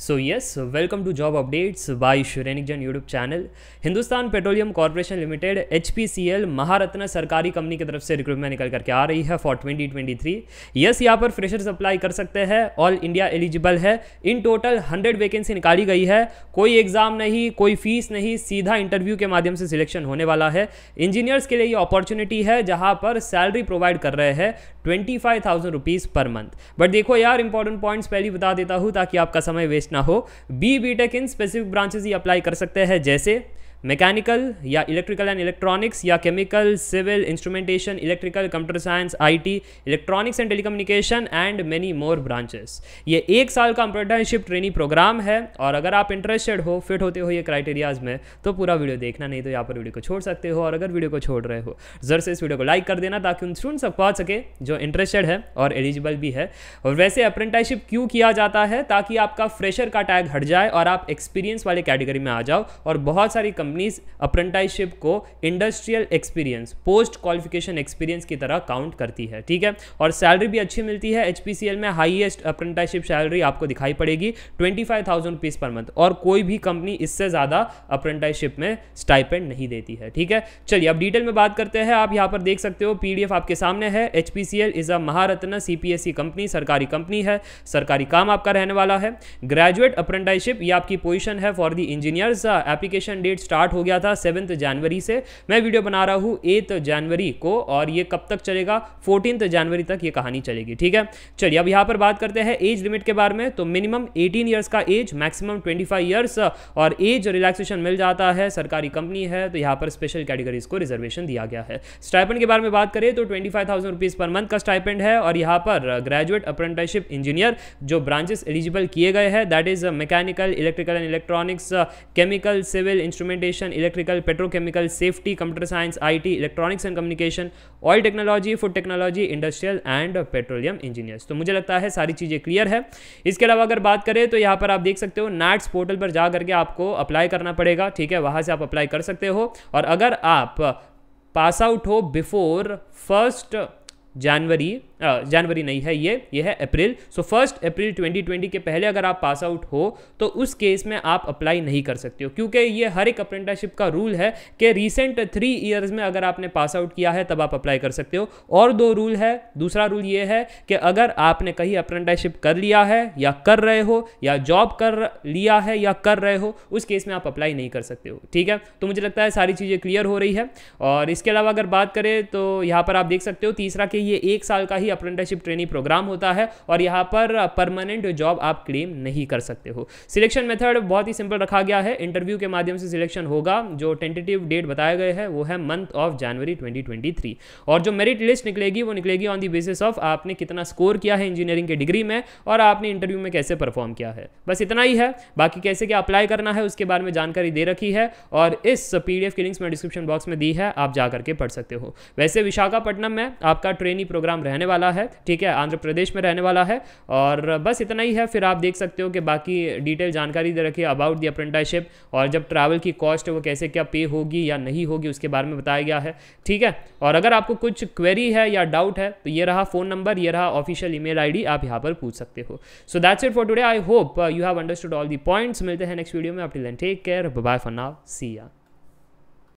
so yes welcome to job updates by शुरेनिक जन YouTube channel Hindustan Petroleum Corporation Limited H P C L महारत्न सरकारी company की तरफ से रिक्रूटमेंट निकल करके आ रही है फॉर 2023 यस यहाँ पर फ्रेशर्स अप्लाई कर सकते हैं ऑल इंडिया एलिजिबल है इन टोटल हंड्रेड वैकेंसी निकाली गई है कोई एग्जाम नहीं कोई फीस नहीं सीधा इंटरव्यू के माध्यम से सिलेक्शन होने वाला है इंजीनियर्स के लिए ये अपॉर्चुनिटी है जहाँ पर सैलरी प्रोवाइड कर रहे हैं twenty five thousand rupees per month but देखो यार इंपॉर्टेंट पॉइंट्स पहले बता देता हूँ ताकि आपका समय वेस्ट ना हो be be in specific branches ही अप्लाई कर सकते हैं जैसे मैकेनिकल या इलेक्ट्रिकल एंड इलेक्ट्रॉनिक्स या chemical civil instrumentation electrical computer science IT electronics and telecommunication and many more branches ये एक साल का अप्रेंटिसशिप ट्रेनिंग प्रोग्राम है और अगर आप इंटरेस्टेड हो फिट होते हो ये क्राइटेरियाज में तो पूरा वीडियो देखना नहीं तो यहाँ पर वीडियो को छोड़ सकते हो और अगर वीडियो को छोड़ रहे हो जर से इस वीडियो को लाइक कर देना ताकि उन स्टूडेंट्स तक पहुँच सके जो इंटरेस्टेड है और एलिजिबल भी है और वैसे अप्रेंटिसशिप क्यों किया जाता है ताकि आपका फ्रेशर का टैग हट जाए और आप एक्सपीरियंस वाले कैटेगरी में आ जाओ और बहुत सारी कंपनीज अप्रेंटाइजशिप को industrial experience post qualification experience की तरह काउंट करती है ठीक है और सैलरी भी अच्छी मिलती है एच में हाइएस्ट अप्रेंटाइजशिप सैलरी आपको दिखाई पड़ेगी ट्वेंटी फाइव पर मंथ और कोई भी कंपनी इससे ज़्यादा अप्रेंटाइजशिप में स्टाइपेंड नहीं देती है ठीक है चलिए अब डिटेल में बात करते हैं आप यहाँ पर देख सकते हो पीडीएफ आपके सामने है H P C L is a महारत्न C P S C company सरकारी कंपनी है सरकारी काम आपका रहने वाला है ग्रेजुएट अप्रेंटाइजशिप ये आपकी पोजीशन है for the engineers application date start start हो गया था सेवन्थ जनवरी से मैं वीडियो बना रहा हूँ एथ जनवरी को और ये कब तक चलेगा फोर्टीन जनवरी तक ये कहानी चलेगी ठीक है चलिए अब यहाँ पर बात करते हैं एज लिमिट के बारे में तो मिनिमम एटीन ईयर्स का एज मैक्सिमम ट्वेंटी ईयर्स और एज रिलैक्सेशन मिल जाता है सरकारी कंपनी है तो यहाँ पर स्पेशल कैटेगरीज को रिजर्वेशन दिया गया है स्टाइपेंड के बारे में बात करें तो ट्वेंटी फाइव पर मंथ का स्टाइपेंड है और यहाँ पर ग्रेजुएट अप्रेंटिसशिप इंजीनियर जो ब्रांचेस एलिजिबल किए गए हैं that is mechanical electrical and electronics chemical civil instrumentation transportation electrical petrochemical safety computer science IT electronics and communication oil technology food technology industrial and petroleum engineers तो मुझे लगता है सारी चीज़ें क्लियर है इसके अलावा अगर बात करें तो यहाँ पर आप देख सकते हो नैट्स पोर्टल पर जा करके आपको अप्लाई करना पड़ेगा ठीक है वहाँ से आप अप्लाई कर सकते हो और अगर आप पास आउट हो बिफोर फर्स्ट जनवरी जनवरी नहीं है ये ये है अप्रैल सो फर्स्ट अप्रैल 2020 के पहले अगर आप पास आउट हो तो उस केस में आप अप्लाई नहीं कर सकते हो क्योंकि ये हर एक अप्रेंटिसशिप का रूल है कि रिसेंट थ्री ईयर्स में अगर आपने पास आउट किया है तब आप अप्लाई कर सकते हो और दो रूल है दूसरा रूल ये है कि अगर आपने कहीं अप्रेंटिसशिप कर लिया है या कर रहे हो या जॉब कर लिया है या कर रहे हो उस केस में आप अप्लाई नहीं कर सकते हो ठीक है तो मुझे लगता है सारी चीज़ें क्लियर हो रही है और इसके अलावा अगर बात करें तो यहाँ पर आप देख सकते हो तीसरा कि ये एक साल का ही ही अप्रेंटिसशिप ट्रेनिंग प्रोग्राम होता है और यहाँ पर परमानेंट जॉब आप क्लेम नहीं कर सकते हो सिलेक्शन मेथड बहुत ही सिंपल रखा गया है इंटरव्यू के माध्यम से सिलेक्शन होगा जो टेंटेटिव डेट बताए गए हैं वो है मंथ ऑफ जनवरी 2023 और जो मेरिट लिस्ट निकलेगी वो निकलेगी ऑन दी बेसिस ऑफ आपने कितना स्कोर किया है इंजीनियरिंग के डिग्री में और आपने इंटरव्यू में कैसे परफॉर्म किया है बस इतना ही है बाकी कैसे क्या अप्लाई करना है उसके बारे में जानकारी दे रखी है और इस पीडीएफ की लिंक्स मैं डिस्क्रिप्शन बॉक्स में दी है आप जाकर के पढ़ सकते हो वैसे विशाखापट्टनम में आपका ट्रेनिंग प्रोग्राम रहने वाला वाला है ठीक है आंध्र प्रदेश में रहने वाला है और बस इतना ही है फिर आप देख सकते हो कि बाकी डिटेल जानकारी दे रखी है अबाउट दी अप्रेंटाइशिप और जब ट्रैवल की कॉस्ट है वो कैसे क्या पे होगी या नहीं होगी उसके बारे में बताया गया है ठीक है और अगर आपको कुछ क्वेरी है या डाउट है तो ये रहा फ़ोन नंबर ये रहा ऑफिशियल ईमेल आईडी आप यहाँ पर पूछ सकते हो so that's it for today I hope you have understood all the points मिलते हैं नेक्स्ट वीडियो में आप take care bye for now see या